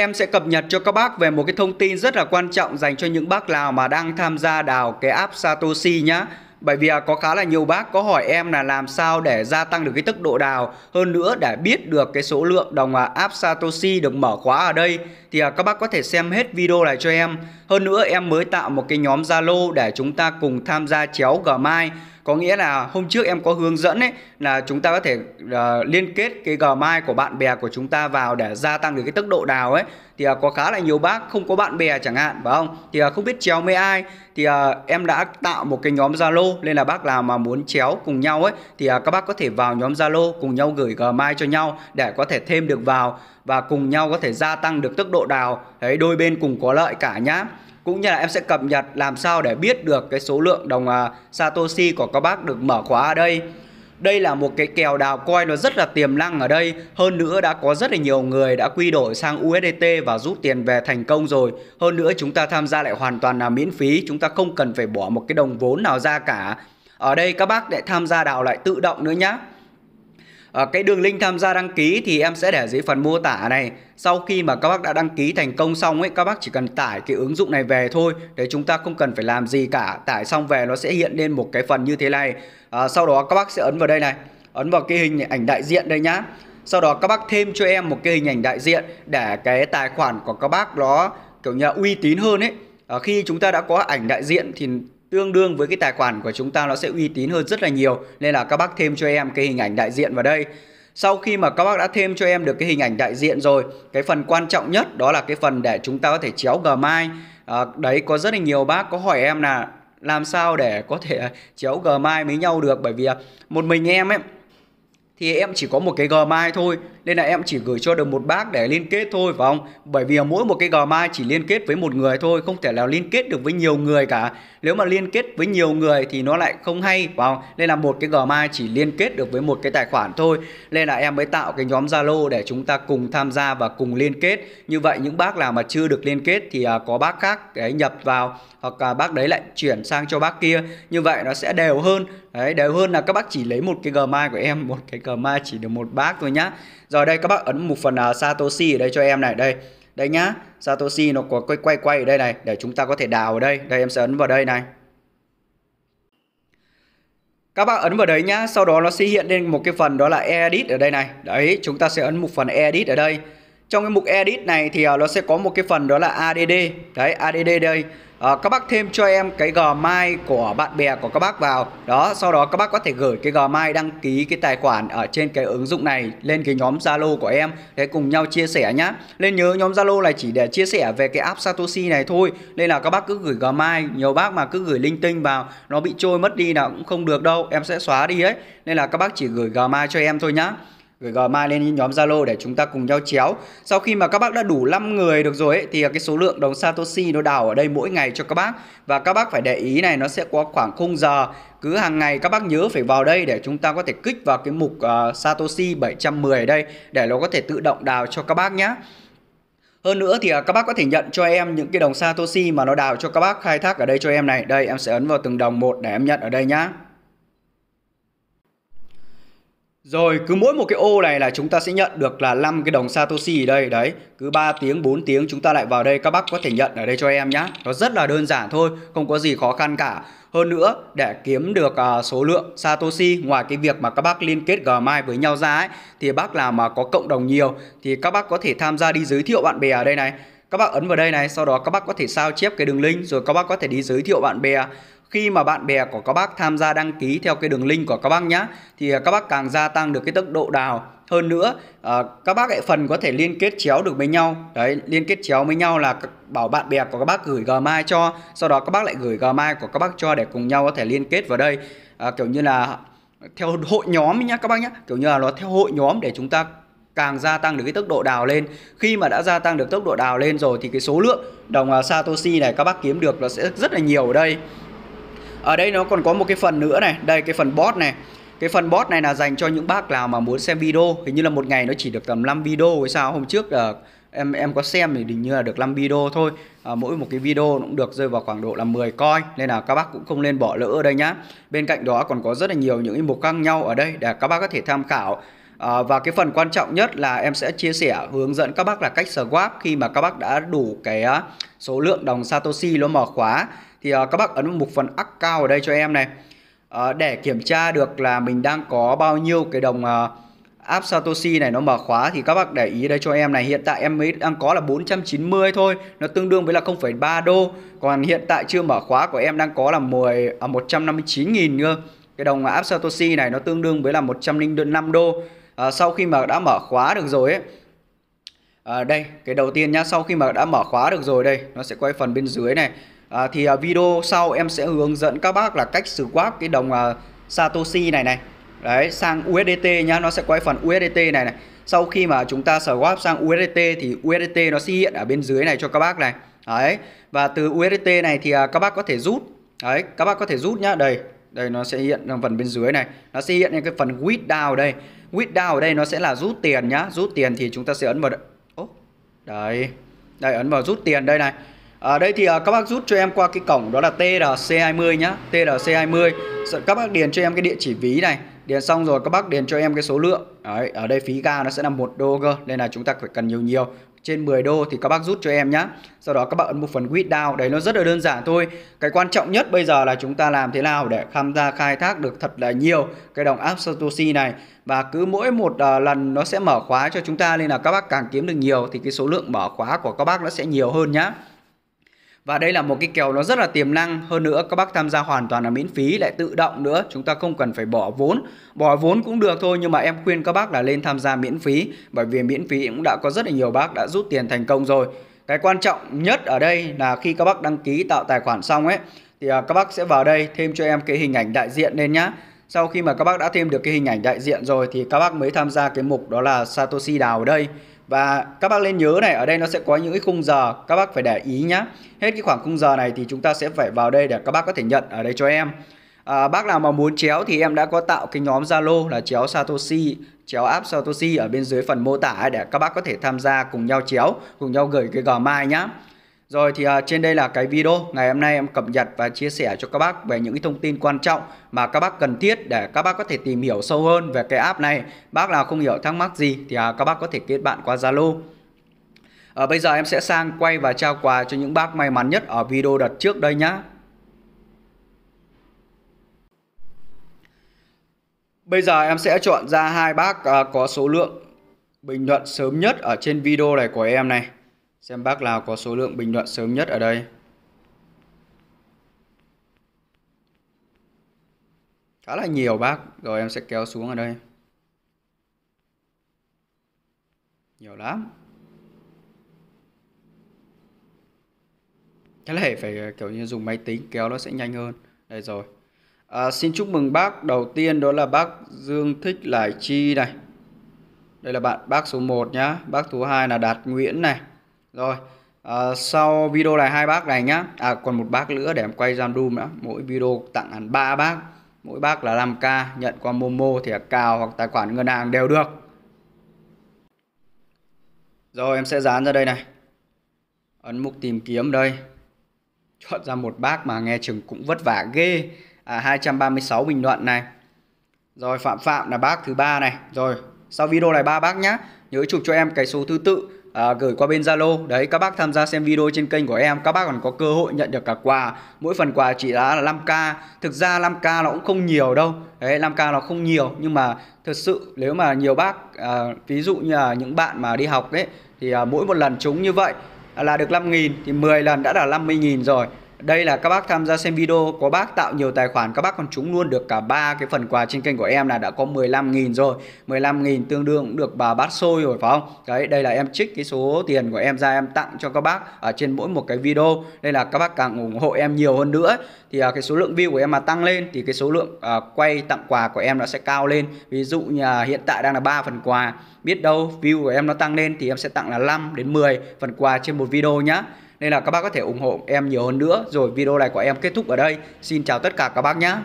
em sẽ cập nhật cho các bác về một cái thông tin rất là quan trọng dành cho những bác nào mà đang tham gia đào cái app Satoshi nhá. Bởi vì à, có khá là nhiều bác có hỏi em là làm sao để gia tăng được cái tốc độ đào Hơn nữa để biết được cái số lượng đồng à, app Satoshi được mở khóa ở đây thì à, các bác có thể xem hết video này cho em. Hơn nữa em mới tạo một cái nhóm Zalo để chúng ta cùng tham gia chéo Gmai. Có nghĩa là hôm trước em có hướng dẫn ấy là chúng ta có thể uh, liên kết cái Gmai của bạn bè của chúng ta vào để gia tăng được cái tốc độ đào ấy. Thì uh, có khá là nhiều bác không có bạn bè chẳng hạn phải không? Thì uh, không biết chéo với ai thì uh, em đã tạo một cái nhóm Zalo nên là bác nào mà muốn chéo cùng nhau ấy thì uh, các bác có thể vào nhóm Zalo cùng nhau gửi Gmai cho nhau để có thể thêm được vào và cùng nhau có thể gia tăng được tốc độ đào đấy đôi bên cùng có lợi cả nhá cũng như là em sẽ cập nhật làm sao để biết được cái số lượng đồng uh, Satoshi của các bác được mở khóa ở đây đây là một cái kèo đào coin nó rất là tiềm năng ở đây hơn nữa đã có rất là nhiều người đã quy đổi sang USDT và rút tiền về thành công rồi hơn nữa chúng ta tham gia lại hoàn toàn là miễn phí chúng ta không cần phải bỏ một cái đồng vốn nào ra cả ở đây các bác để tham gia đào lại tự động nữa nhá Ờ, cái đường link tham gia đăng ký thì em sẽ để dưới phần mô tả này sau khi mà các bác đã đăng ký thành công xong ấy các bác chỉ cần tải cái ứng dụng này về thôi để chúng ta không cần phải làm gì cả tải xong về nó sẽ hiện lên một cái phần như thế này à, sau đó các bác sẽ ấn vào đây này ấn vào cái hình ảnh đại diện đây nhá sau đó các bác thêm cho em một cái hình ảnh đại diện để cái tài khoản của các bác nó kiểu như là uy tín hơn ấy à, khi chúng ta đã có ảnh đại diện thì tương đương với cái tài khoản của chúng ta nó sẽ uy tín hơn rất là nhiều nên là các bác thêm cho em cái hình ảnh đại diện vào đây sau khi mà các bác đã thêm cho em được cái hình ảnh đại diện rồi cái phần quan trọng nhất đó là cái phần để chúng ta có thể chéo gmi à, đấy có rất là nhiều bác có hỏi em là làm sao để có thể chéo gmi với nhau được bởi vì à, một mình em ấy thì em chỉ có một cái gmi thôi nên là em chỉ gửi cho được một bác để liên kết thôi phải không bởi vì mỗi một cái gò mai chỉ liên kết với một người thôi không thể nào liên kết được với nhiều người cả nếu mà liên kết với nhiều người thì nó lại không hay phải không nên là một cái gò mai chỉ liên kết được với một cái tài khoản thôi nên là em mới tạo cái nhóm zalo để chúng ta cùng tham gia và cùng liên kết như vậy những bác nào mà chưa được liên kết thì à, có bác khác đấy nhập vào hoặc là bác đấy lại chuyển sang cho bác kia như vậy nó sẽ đều hơn đấy đều hơn là các bác chỉ lấy một cái gmail của em một cái gmail chỉ được một bác thôi nhá rồi đây các bác ấn một phần uh, Satoshi ở đây cho em này đây đây nhá Satoshi nó có quay quay quay ở đây này để chúng ta có thể đào ở đây đây em sẽ ấn vào đây này các bác ấn vào đấy nhá sau đó nó sẽ hiện lên một cái phần đó là edit ở đây này đấy chúng ta sẽ ấn một phần edit ở đây trong cái mục edit này thì à, nó sẽ có một cái phần đó là add đấy add đây à, các bác thêm cho em cái gmail của bạn bè của các bác vào đó sau đó các bác có thể gửi cái gmail đăng ký cái tài khoản ở trên cái ứng dụng này lên cái nhóm zalo của em để cùng nhau chia sẻ nhá nên nhớ nhóm zalo này chỉ để chia sẻ về cái app satoshi này thôi nên là các bác cứ gửi gmail nhiều bác mà cứ gửi linh tinh vào nó bị trôi mất đi là cũng không được đâu em sẽ xóa đi ấy nên là các bác chỉ gửi gmail cho em thôi nhá gửi gò mai lên nhóm Zalo để chúng ta cùng nhau chéo. Sau khi mà các bác đã đủ 5 người được rồi ấy, thì cái số lượng đồng Satoshi nó đào ở đây mỗi ngày cho các bác và các bác phải để ý này nó sẽ có khoảng khung giờ cứ hàng ngày các bác nhớ phải vào đây để chúng ta có thể kích vào cái mục uh, Satoshi 710 ở đây để nó có thể tự động đào cho các bác nhé. Hơn nữa thì ờ, các bác có thể nhận cho em những cái đồng Satoshi mà nó đào cho các bác khai thác ở đây cho em này. Đây em sẽ ấn vào từng đồng một để em nhận ở đây nhá. Rồi cứ mỗi một cái ô này là chúng ta sẽ nhận được là 5 cái đồng Satoshi ở đây đấy Cứ 3 tiếng 4 tiếng chúng ta lại vào đây các bác có thể nhận ở đây cho em nhá Nó rất là đơn giản thôi không có gì khó khăn cả hơn nữa để kiếm được uh, số lượng Satoshi ngoài cái việc mà các bác liên kết Gmail với nhau ra ấy thì bác làm mà có cộng đồng nhiều thì các bác có thể tham gia đi giới thiệu bạn bè ở đây này các bác ấn vào đây này sau đó các bác có thể sao chép cái đường link rồi các bác có thể đi giới thiệu bạn bè khi mà bạn bè của các bác tham gia đăng ký theo cái đường link của các bác nhé thì à, các bác càng gia tăng được cái tốc độ đào hơn nữa à, các bác lại phần có thể liên kết chéo được với nhau đấy liên kết chéo với nhau là bảo bạn bè của các bác gửi gmail cho sau đó các bác lại gửi gmail của các bác cho để cùng nhau có thể liên kết vào đây à, kiểu như là theo hội nhóm nhá các bác nhá kiểu như là nó theo hội nhóm để chúng ta càng gia tăng được cái tốc độ đào lên khi mà đã gia tăng được tốc độ đào lên rồi thì cái số lượng đồng à, Satoshi này các bác kiếm được nó sẽ rất là nhiều ở đây ở đây nó còn có một cái phần nữa này đây cái phần bot này cái phần bot này là dành cho những bác nào mà muốn xem video hình như là một ngày nó chỉ được tầm 5 video hay sao hôm trước là ờ, em em có xem thì hình như là được 5 video thôi à, mỗi một cái video cũng được rơi vào khoảng độ là 10 coin, nên là các bác cũng không nên bỏ lỡ ở đây nhá bên cạnh đó còn có rất là nhiều những mục khác nhau ở đây để các bác có thể tham khảo à, và cái phần quan trọng nhất là em sẽ chia sẻ hướng dẫn các bác là cách swap khi mà các bác đã đủ cái số lượng đồng Satoshi nó mở khóa thì uh, các bác ấn vào mục phần cao ở đây cho em này uh, để kiểm tra được là mình đang có bao nhiêu cái đồng uh, ờ, app Satoshi này nó mở khóa thì các bác để ý đây cho em này hiện tại em mới đang có là 490 thôi nó tương đương với là 0,3 đô còn hiện tại chưa mở khóa của em đang có là 10 à, 159.000 cơ cái đồng app Satoshi này nó tương đương với là 105 đô à, sau khi mà đã mở khóa được rồi ấy à, đây cái đầu tiên nhá sau khi mà đã mở khóa được rồi đây nó sẽ quay phần bên dưới này à, thì à, video sau em sẽ hướng dẫn các bác là cách xử quát cái đồng à, Satoshi này này đấy sang USDT nhá nó sẽ quay phần USDT này này sau khi mà chúng ta swap sang USDT thì USDT nó sẽ hiện ở bên dưới này cho các bác này đấy và từ USDT này thì à, các bác có thể rút đấy các bác có thể rút nhá đây đây nó sẽ hiện ở phần bên dưới này nó sẽ hiện cái phần withdraw đây withdraw ở đây nó sẽ là rút tiền nhá rút tiền thì chúng ta sẽ ấn vào đây. đấy đây ấn vào rút tiền đây này ở ờ, à, đây thì à, các bác rút cho em qua cái cổng đó là TRC20 nhá TRC20 các bác điền cho em cái địa chỉ ví này điền xong rồi các bác điền cho em cái số lượng Đấy, ở đây phí ga nó sẽ là một đô cơ nên là chúng ta phải cần nhiều nhiều trên 10 đô thì các bác rút cho em nhá sau đó các bạn ấn một phần quit down đấy nó rất là đơn giản thôi cái quan trọng nhất bây giờ là chúng ta làm thế nào để tham gia khai thác được thật là nhiều cái đồng app Satoshi này và cứ mỗi một uh, lần nó sẽ mở khóa cho chúng ta nên là các bác càng kiếm được nhiều thì cái số lượng mở khóa của các bác nó sẽ nhiều hơn nhá và đây là một cái kèo nó rất là tiềm năng Hơn nữa các bác tham gia hoàn toàn là miễn phí Lại tự động nữa Chúng ta không cần phải bỏ vốn Bỏ vốn cũng được thôi Nhưng mà em khuyên các bác là lên tham gia miễn phí Bởi vì miễn phí cũng đã có rất là nhiều bác đã rút tiền thành công rồi Cái quan trọng nhất ở đây là khi các bác đăng ký tạo tài khoản xong ấy Thì à, các bác sẽ vào đây thêm cho em cái hình ảnh đại diện lên nhá sau khi mà các bác đã thêm được cái hình ảnh đại diện rồi thì các bác mới tham gia cái mục đó là Satoshi đào ở đây và các bác nên nhớ này ở đây nó sẽ có những cái khung giờ các bác phải để ý nhá hết cái khoảng khung giờ này thì chúng ta sẽ phải vào đây để các bác có thể nhận ở đây cho em à, bác nào mà muốn chéo thì em đã có tạo cái nhóm Zalo là chéo Satoshi chéo app Satoshi ở bên dưới phần mô tả để các bác có thể tham gia cùng nhau chéo cùng nhau gửi cái gò mai nhá rồi thì à, trên đây là cái video ngày hôm nay em cập nhật và chia sẻ cho các bác về những cái thông tin quan trọng mà các bác cần thiết để các bác có thể tìm hiểu sâu hơn về cái app này. Bác nào không hiểu thắc mắc gì thì à, các bác có thể kết bạn qua Zalo. À, bây giờ em sẽ sang quay và trao quà cho những bác may mắn nhất ở video đợt trước đây nhé. Bây giờ em sẽ chọn ra hai bác à, có số lượng bình luận sớm nhất ở trên video này của em này. Xem bác nào có số lượng bình luận sớm nhất ở đây. Khá là nhiều bác, rồi em sẽ kéo xuống ở đây. Nhiều lắm. Cái này phải kiểu như dùng máy tính kéo nó sẽ nhanh hơn. Đây rồi. À, xin chúc mừng bác. Đầu tiên đó là bác Dương Thích Lải Chi này. Đây là bạn bác số 1 nhá. Bác số hai là Đạt Nguyễn này rồi à, sau video này hai bác này nhá à còn một bác nữa để em quay giam room nữa mỗi video tặng hẳn ba bác mỗi bác là 5k nhận qua momo thẻ cào hoặc tài khoản ngân hàng đều được rồi em sẽ dán ra đây này ấn mục tìm kiếm đây chọn ra một bác mà nghe chừng cũng vất vả ghê à, 236 bình luận này rồi phạm phạm là bác thứ ba này rồi sau video này ba bác nhá nhớ chụp cho em cái số thứ tự à, gửi qua bên Zalo. Đấy các bác tham gia xem video trên kênh của em, các bác còn có cơ hội nhận được cả quà. Mỗi phần quà trị giá là 5k. Thực ra 5k nó cũng không nhiều đâu. Đấy 5k nó không nhiều nhưng mà thực sự nếu mà nhiều bác à, ví dụ như là những bạn mà đi học đấy thì à, mỗi một lần trúng như vậy là được 5.000 thì 10 lần đã là 50.000 rồi. Đây là các bác tham gia xem video Có bác tạo nhiều tài khoản Các bác còn trúng luôn được cả ba cái phần quà trên kênh của em là đã có 15.000 rồi 15.000 tương đương cũng được bà bát xôi rồi phải không Đấy đây là em trích cái số tiền của em ra em tặng cho các bác ở Trên mỗi một cái video Đây là các bác càng ủng hộ em nhiều hơn nữa Thì à, cái số lượng view của em mà tăng lên Thì cái số lượng à, quay tặng quà của em nó sẽ cao lên Ví dụ như à, hiện tại đang là ba phần quà Biết đâu view của em nó tăng lên Thì em sẽ tặng là 5 đến 10 phần quà trên một video nhá nên là các bác có thể ủng hộ em nhiều hơn nữa. Rồi video này của em kết thúc ở đây. Xin chào tất cả các bác nhé.